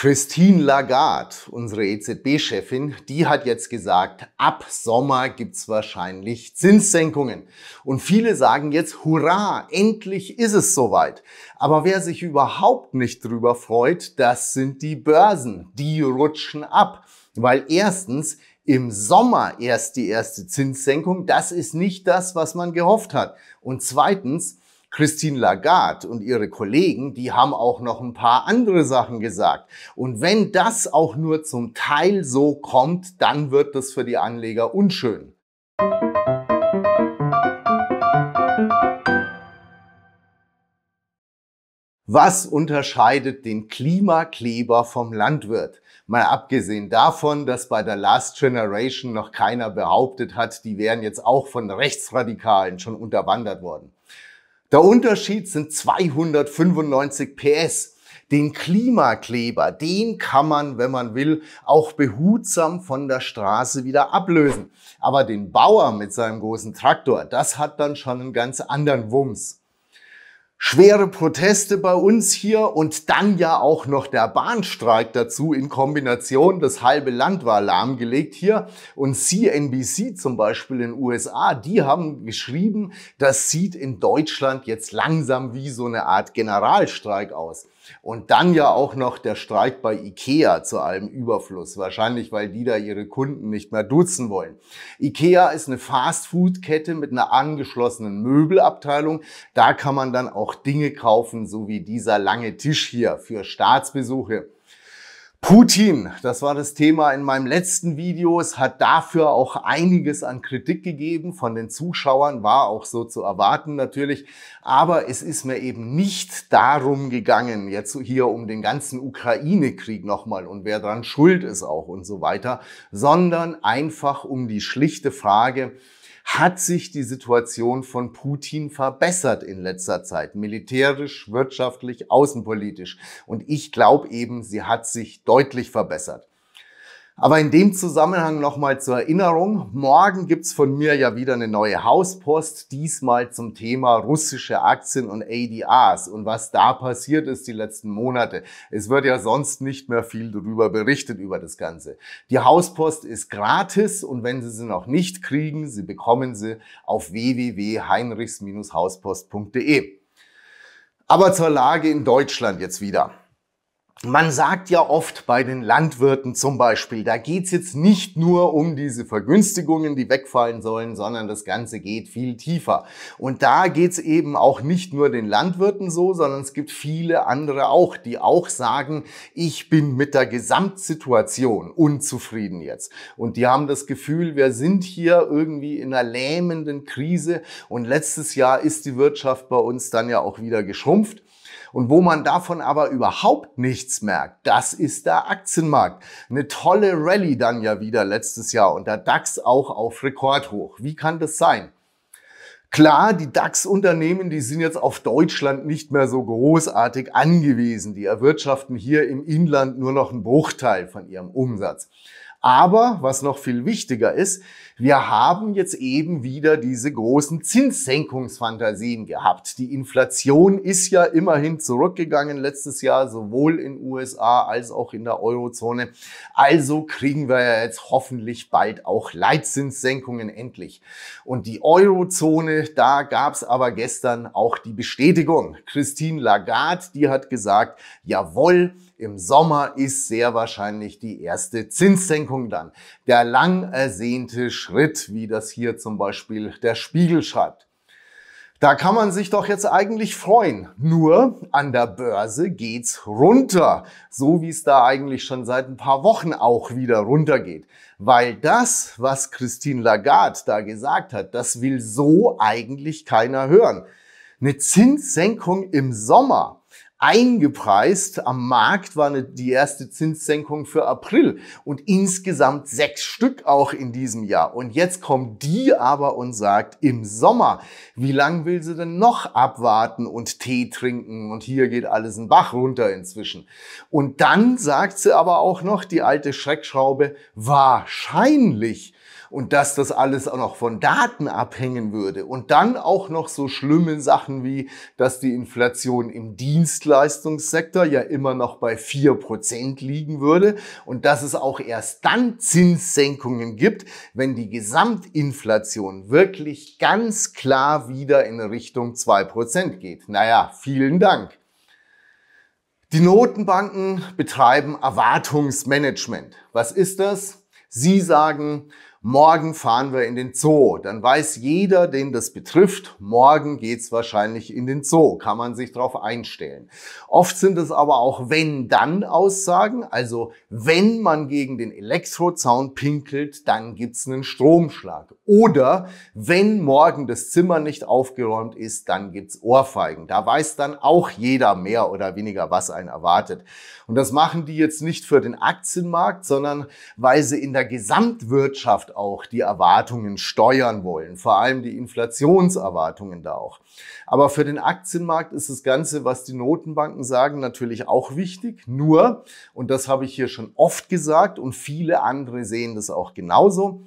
Christine Lagarde, unsere EZB-Chefin, die hat jetzt gesagt, ab Sommer gibt's wahrscheinlich Zinssenkungen. Und viele sagen jetzt, hurra, endlich ist es soweit. Aber wer sich überhaupt nicht drüber freut, das sind die Börsen. Die rutschen ab. Weil erstens im Sommer erst die erste Zinssenkung, das ist nicht das, was man gehofft hat. Und zweitens, Christine Lagarde und ihre Kollegen, die haben auch noch ein paar andere Sachen gesagt. Und wenn das auch nur zum Teil so kommt, dann wird das für die Anleger unschön. Was unterscheidet den Klimakleber vom Landwirt? Mal abgesehen davon, dass bei der Last Generation noch keiner behauptet hat, die wären jetzt auch von Rechtsradikalen schon unterwandert worden. Der Unterschied sind 295 PS. Den Klimakleber, den kann man, wenn man will, auch behutsam von der Straße wieder ablösen. Aber den Bauer mit seinem großen Traktor, das hat dann schon einen ganz anderen Wumms schwere Proteste bei uns hier und dann ja auch noch der Bahnstreik dazu in Kombination. Das halbe Land war lahmgelegt hier und CNBC zum Beispiel in USA, die haben geschrieben, das sieht in Deutschland jetzt langsam wie so eine Art Generalstreik aus. Und dann ja auch noch der Streik bei IKEA zu allem Überfluss, wahrscheinlich weil die da ihre Kunden nicht mehr duzen wollen. IKEA ist eine Fast-Food-Kette mit einer angeschlossenen Möbelabteilung. Da kann man dann auch Dinge kaufen, so wie dieser lange Tisch hier für Staatsbesuche. Putin, das war das Thema in meinem letzten Video. Es hat dafür auch einiges an Kritik gegeben. Von den Zuschauern war auch so zu erwarten natürlich. Aber es ist mir eben nicht darum gegangen, jetzt hier um den ganzen Ukraine-Krieg nochmal und wer dran schuld ist auch und so weiter, sondern einfach um die schlichte Frage, hat sich die Situation von Putin verbessert in letzter Zeit, militärisch, wirtschaftlich, außenpolitisch. Und ich glaube eben, sie hat sich deutlich verbessert. Aber in dem Zusammenhang nochmal zur Erinnerung, morgen gibt's von mir ja wieder eine neue Hauspost, diesmal zum Thema russische Aktien und ADRs und was da passiert ist die letzten Monate. Es wird ja sonst nicht mehr viel darüber berichtet, über das Ganze. Die Hauspost ist gratis und wenn Sie sie noch nicht kriegen, Sie bekommen sie auf www.heinrichs-hauspost.de. Aber zur Lage in Deutschland jetzt wieder man sagt ja oft bei den Landwirten zum Beispiel, da geht's jetzt nicht nur um diese Vergünstigungen, die wegfallen sollen, sondern das Ganze geht viel tiefer. Und da geht's eben auch nicht nur den Landwirten so, sondern es gibt viele andere auch, die auch sagen, ich bin mit der Gesamtsituation unzufrieden jetzt. Und die haben das Gefühl, wir sind hier irgendwie in einer lähmenden Krise. Und letztes Jahr ist die Wirtschaft bei uns dann ja auch wieder geschrumpft. Und wo man davon aber überhaupt nichts nichts merkt. Das ist der Aktienmarkt. Eine tolle Rallye dann ja wieder letztes Jahr und der DAX auch auf Rekordhoch. Wie kann das sein? Klar, die DAX-Unternehmen, die sind jetzt auf Deutschland nicht mehr so großartig angewiesen. Die erwirtschaften hier im Inland nur noch einen Bruchteil von ihrem Umsatz. Aber was noch viel wichtiger ist, wir haben jetzt eben wieder diese großen Zinssenkungsfantasien gehabt. Die Inflation ist ja immerhin zurückgegangen letztes Jahr, sowohl in USA als auch in der Eurozone. Also kriegen wir ja jetzt hoffentlich bald auch Leitzinssenkungen endlich. Und die Eurozone, da gab es aber gestern auch die Bestätigung. Christine Lagarde, die hat gesagt, jawohl, im Sommer ist sehr wahrscheinlich die erste Zinssenkung dann. Der lang ersehnte Schritt, wie das hier zum Beispiel der Spiegel schreibt. Da kann man sich doch jetzt eigentlich freuen. Nur an der Börse geht's runter. So wie es da eigentlich schon seit ein paar Wochen auch wieder runtergeht. Weil das, was Christine Lagarde da gesagt hat, das will so eigentlich keiner hören. Eine Zinssenkung im Sommer, eingepreist. Am Markt war eine, die erste Zinssenkung für April und insgesamt sechs Stück auch in diesem Jahr. Und jetzt kommt die aber und sagt im Sommer, wie lang will sie denn noch abwarten und Tee trinken und hier geht alles ein Bach runter inzwischen. Und dann sagt sie aber auch noch die alte Schreckschraube, wahrscheinlich und dass das alles auch noch von Daten abhängen würde und dann auch noch so schlimme Sachen wie, dass die Inflation im Dienstleistungssektor ja immer noch bei 4% liegen würde und dass es auch erst dann Zinssenkungen gibt, wenn die Gesamtinflation wirklich ganz klar wieder in Richtung 2% geht. Naja, vielen Dank. Die Notenbanken betreiben Erwartungsmanagement. Was ist das? Sie sagen, morgen fahren wir in den Zoo. Dann weiß jeder, den das betrifft, morgen geht's wahrscheinlich in den Zoo. Kann man sich darauf einstellen. Oft sind es aber auch Wenn-Dann-Aussagen. Also wenn man gegen den Elektrozaun pinkelt, dann gibt's einen Stromschlag. Oder wenn morgen das Zimmer nicht aufgeräumt ist, dann gibt's Ohrfeigen. Da weiß dann auch jeder mehr oder weniger, was einen erwartet. Und das machen die jetzt nicht für den Aktienmarkt, sondern weil sie in der Gesamtwirtschaft Wirtschaft auch die Erwartungen steuern wollen, vor allem die Inflationserwartungen da auch. Aber für den Aktienmarkt ist das Ganze, was die Notenbanken sagen, natürlich auch wichtig. Nur, und das habe ich hier schon oft gesagt und viele andere sehen das auch genauso,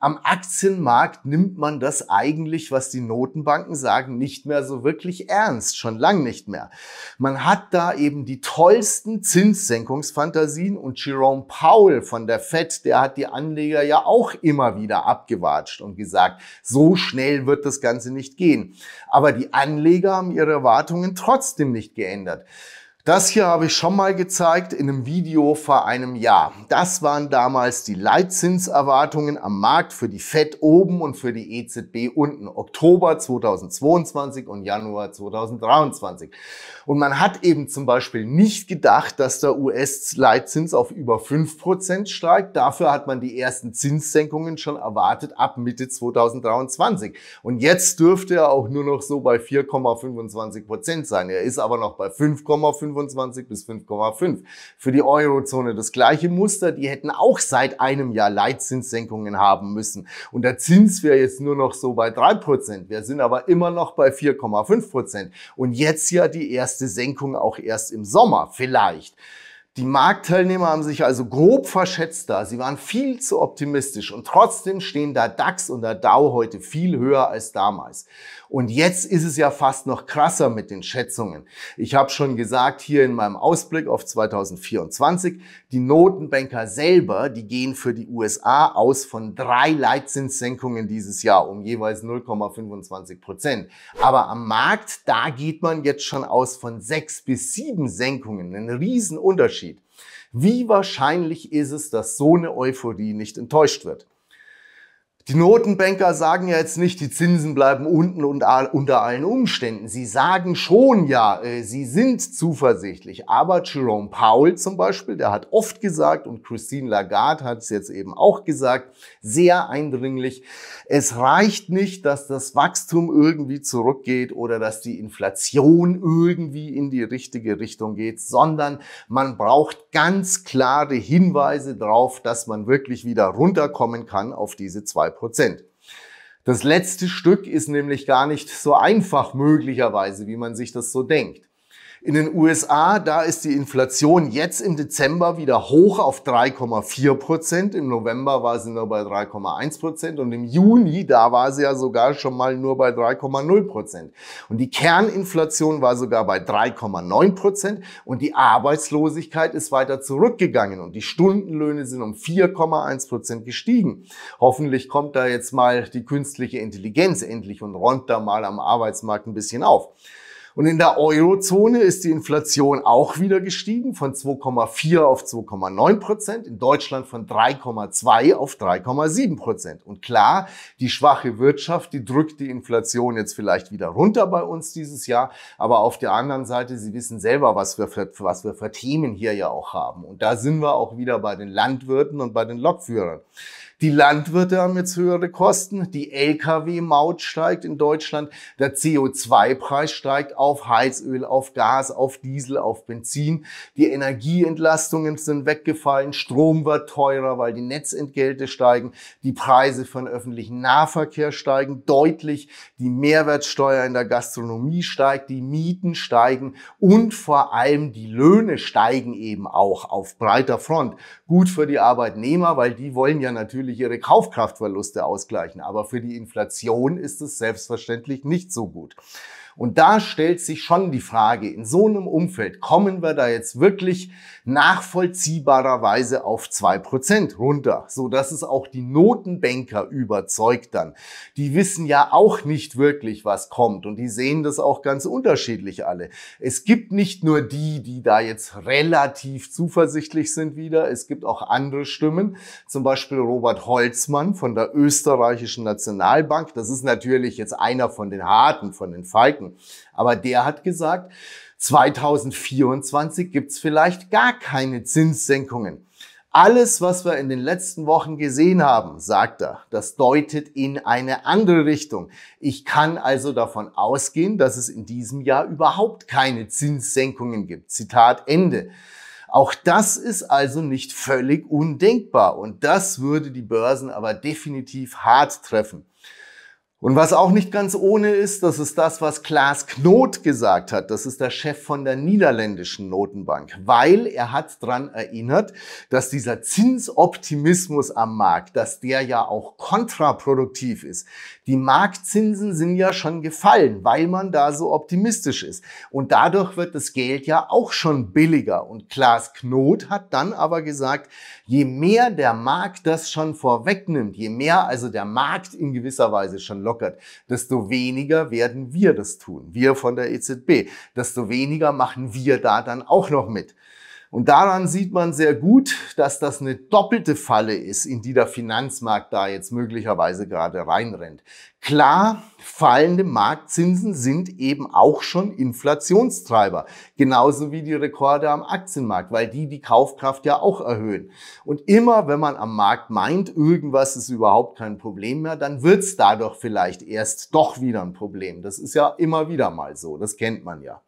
am Aktienmarkt nimmt man das eigentlich, was die Notenbanken sagen, nicht mehr so wirklich ernst, schon lang nicht mehr. Man hat da eben die tollsten Zinssenkungsfantasien und Jerome Powell von der Fed, der hat die Anleger ja auch immer wieder abgewatscht und gesagt, so schnell wird das Ganze nicht gehen. Aber die Anleger haben ihre Erwartungen trotzdem nicht geändert. Das hier habe ich schon mal gezeigt in einem Video vor einem Jahr. Das waren damals die Leitzinserwartungen am Markt für die FED oben und für die EZB unten. Oktober 2022 und Januar 2023. Und man hat eben zum Beispiel nicht gedacht, dass der US-Leitzins auf über 5% steigt. Dafür hat man die ersten Zinssenkungen schon erwartet ab Mitte 2023. Und jetzt dürfte er auch nur noch so bei 4,25% sein. Er ist aber noch bei 5,5 25 bis 5,5. Für die Eurozone das gleiche Muster. Die hätten auch seit einem Jahr Leitzinssenkungen haben müssen. Und der Zins wäre jetzt nur noch so bei 3%. Wir sind aber immer noch bei 4,5%. Und jetzt ja die erste Senkung auch erst im Sommer vielleicht. Die Marktteilnehmer haben sich also grob verschätzt da. Sie waren viel zu optimistisch und trotzdem stehen da DAX und der DAO heute viel höher als damals. Und jetzt ist es ja fast noch krasser mit den Schätzungen. Ich habe schon gesagt hier in meinem Ausblick auf 2024, die Notenbanker selber, die gehen für die USA aus von drei Leitzinssenkungen dieses Jahr um jeweils 0,25 Prozent. Aber am Markt, da geht man jetzt schon aus von sechs bis sieben Senkungen. Ein Riesenunterschied. Unterschied. Wie wahrscheinlich ist es, dass so eine Euphorie nicht enttäuscht wird? Die Notenbanker sagen ja jetzt nicht, die Zinsen bleiben unten und unter allen Umständen. Sie sagen schon ja, äh, sie sind zuversichtlich. Aber Jerome Powell zum Beispiel, der hat oft gesagt und Christine Lagarde hat es jetzt eben auch gesagt, sehr eindringlich, es reicht nicht, dass das Wachstum irgendwie zurückgeht oder dass die Inflation irgendwie in die richtige Richtung geht, sondern man braucht ganz klare Hinweise darauf, dass man wirklich wieder runterkommen kann auf diese zwei. Prozent. Das letzte Stück ist nämlich gar nicht so einfach möglicherweise, wie man sich das so denkt. In den USA, da ist die Inflation jetzt im Dezember wieder hoch auf 3,4 Prozent. Im November war sie nur bei 3,1 Prozent und im Juni, da war sie ja sogar schon mal nur bei 3,0 Prozent. Und die Kerninflation war sogar bei 3,9 Prozent und die Arbeitslosigkeit ist weiter zurückgegangen und die Stundenlöhne sind um 4,1 Prozent gestiegen. Hoffentlich kommt da jetzt mal die künstliche Intelligenz endlich und räumt da mal am Arbeitsmarkt ein bisschen auf. Und in der Eurozone ist die Inflation auch wieder gestiegen von 2,4 auf 2,9 Prozent, in Deutschland von 3,2 auf 3,7 Prozent. Und klar, die schwache Wirtschaft, die drückt die Inflation jetzt vielleicht wieder runter bei uns dieses Jahr. Aber auf der anderen Seite, Sie wissen selber, was wir für, was wir für Themen hier ja auch haben. Und da sind wir auch wieder bei den Landwirten und bei den Lokführern. Die Landwirte haben jetzt höhere Kosten. Die Lkw-Maut steigt in Deutschland. Der CO2-Preis steigt auf Heizöl, auf Gas, auf Diesel, auf Benzin. Die Energieentlastungen sind weggefallen. Strom wird teurer, weil die Netzentgelte steigen. Die Preise von öffentlichen Nahverkehr steigen deutlich. Die Mehrwertsteuer in der Gastronomie steigt. Die Mieten steigen. Und vor allem die Löhne steigen eben auch auf breiter Front. Gut für die Arbeitnehmer, weil die wollen ja natürlich natürlich ihre Kaufkraftverluste ausgleichen. Aber für die Inflation ist es selbstverständlich nicht so gut. Und da stellt sich schon die Frage, in so einem Umfeld kommen wir da jetzt wirklich nachvollziehbarerweise auf zwei Prozent runter, so dass es auch die Notenbanker überzeugt dann. Die wissen ja auch nicht wirklich, was kommt und die sehen das auch ganz unterschiedlich alle. Es gibt nicht nur die, die da jetzt relativ zuversichtlich sind wieder, es gibt auch andere Stimmen, zum Beispiel Robert Holzmann von der österreichischen Nationalbank. Das ist natürlich jetzt einer von den harten, von den Falken streiten. Aber der hat gesagt, 2024 gibt's vielleicht gar keine Zinssenkungen. Alles, was wir in den letzten Wochen gesehen haben, sagt er, das deutet in eine andere Richtung. Ich kann also davon ausgehen, dass es in diesem Jahr überhaupt keine Zinssenkungen gibt. Zitat Ende. Auch das ist also nicht völlig undenkbar und das würde die Börsen aber definitiv hart treffen. Und was auch nicht ganz ohne ist, das ist das, was Klaas Knot gesagt hat. Das ist der Chef von der niederländischen Notenbank, weil er hat dran erinnert, dass dieser Zinsoptimismus am Markt, dass der ja auch kontraproduktiv ist. Die Marktzinsen sind ja schon gefallen, weil man da so optimistisch ist. Und dadurch wird das Geld ja auch schon billiger. Und Klaas Knot hat dann aber gesagt, je mehr der Markt das schon vorwegnimmt, je mehr also der Markt in gewisser Weise schon lockert, desto weniger werden wir das tun, wir von der EZB, desto weniger machen wir da dann auch noch mit. Und daran sieht man sehr gut, dass das eine doppelte Falle ist, in die der Finanzmarkt da jetzt möglicherweise gerade reinrennt. Klar, fallende Marktzinsen sind eben auch schon Inflationstreiber, genauso wie die Rekorde am Aktienmarkt, weil die die Kaufkraft ja auch erhöhen. Und immer, wenn man am Markt meint, irgendwas ist überhaupt kein Problem mehr, dann wird's dadurch vielleicht erst doch wieder ein Problem. Das ist ja immer wieder mal so, das kennt man ja.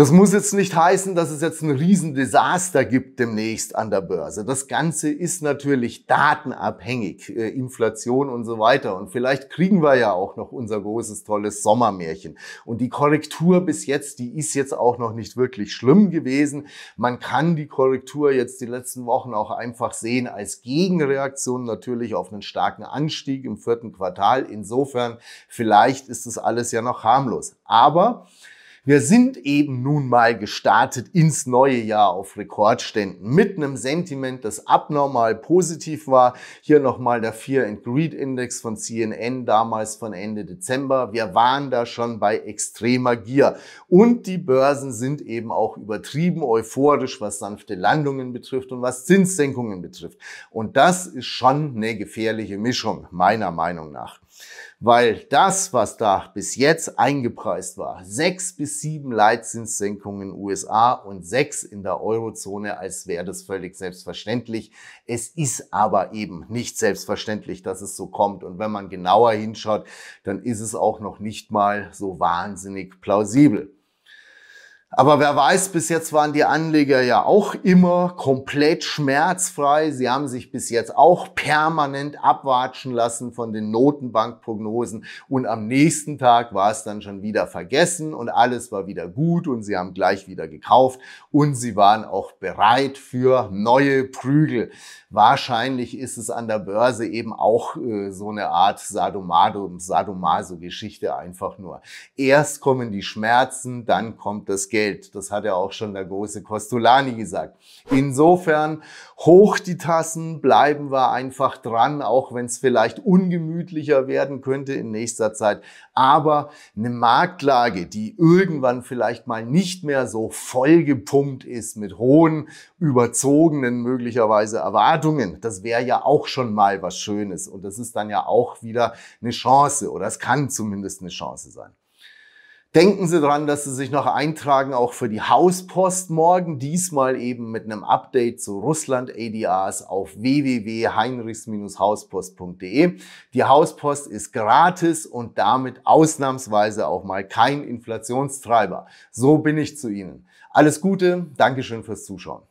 Das muss jetzt nicht heißen, dass es jetzt ein Riesendesaster gibt demnächst an der Börse. Das Ganze ist natürlich datenabhängig, äh, Inflation und so weiter. Und vielleicht kriegen wir ja auch noch unser großes, tolles Sommermärchen. Und die Korrektur bis jetzt, die ist jetzt auch noch nicht wirklich schlimm gewesen. Man kann die Korrektur jetzt die letzten Wochen auch einfach sehen als Gegenreaktion natürlich auf einen starken Anstieg im vierten Quartal. Insofern, vielleicht ist das alles ja noch harmlos. Aber wir sind eben nun mal gestartet ins neue Jahr auf Rekordständen mit einem Sentiment, das abnormal positiv war. Hier nochmal der Fear and Greed Index von CNN damals von Ende Dezember. Wir waren da schon bei extremer Gier. Und die Börsen sind eben auch übertrieben euphorisch, was sanfte Landungen betrifft und was Zinssenkungen betrifft. Und das ist schon eine gefährliche Mischung, meiner Meinung nach weil das, was da bis jetzt eingepreist war, sechs bis sieben Leitzinssenkungen in den USA und sechs in der Eurozone, als wäre das völlig selbstverständlich. Es ist aber eben nicht selbstverständlich, dass es so kommt. Und wenn man genauer hinschaut, dann ist es auch noch nicht mal so wahnsinnig plausibel. Aber wer weiß, bis jetzt waren die Anleger ja auch immer komplett schmerzfrei. Sie haben sich bis jetzt auch permanent abwatschen lassen von den Notenbankprognosen. Und am nächsten Tag war es dann schon wieder vergessen und alles war wieder gut und sie haben gleich wieder gekauft und sie waren auch bereit für neue Prügel. Wahrscheinlich ist es an der Börse eben auch äh, so eine Art Sadomado, Sadomaso-Geschichte einfach nur. Erst kommen die Schmerzen, dann kommt das Geld. Geld. Das hat ja auch schon der große Costolani gesagt. Insofern hoch die Tassen, bleiben wir einfach dran, auch wenn es vielleicht ungemütlicher werden könnte in nächster Zeit. Aber eine Marktlage, die irgendwann vielleicht mal nicht mehr so vollgepumpt ist mit hohen, überzogenen möglicherweise Erwartungen, das wäre ja auch schon mal was Schönes. Und das ist dann ja auch wieder eine Chance oder es kann zumindest eine Chance sein. Denken Sie dran, dass Sie sich noch eintragen, auch für die Hauspost morgen. Diesmal eben mit einem Update zu Russland-ADRs auf www.heinrichs-hauspost.de. Die Hauspost ist gratis und damit ausnahmsweise auch mal kein Inflationstreiber. So bin ich zu Ihnen. Alles Gute, Dankeschön fürs Zuschauen.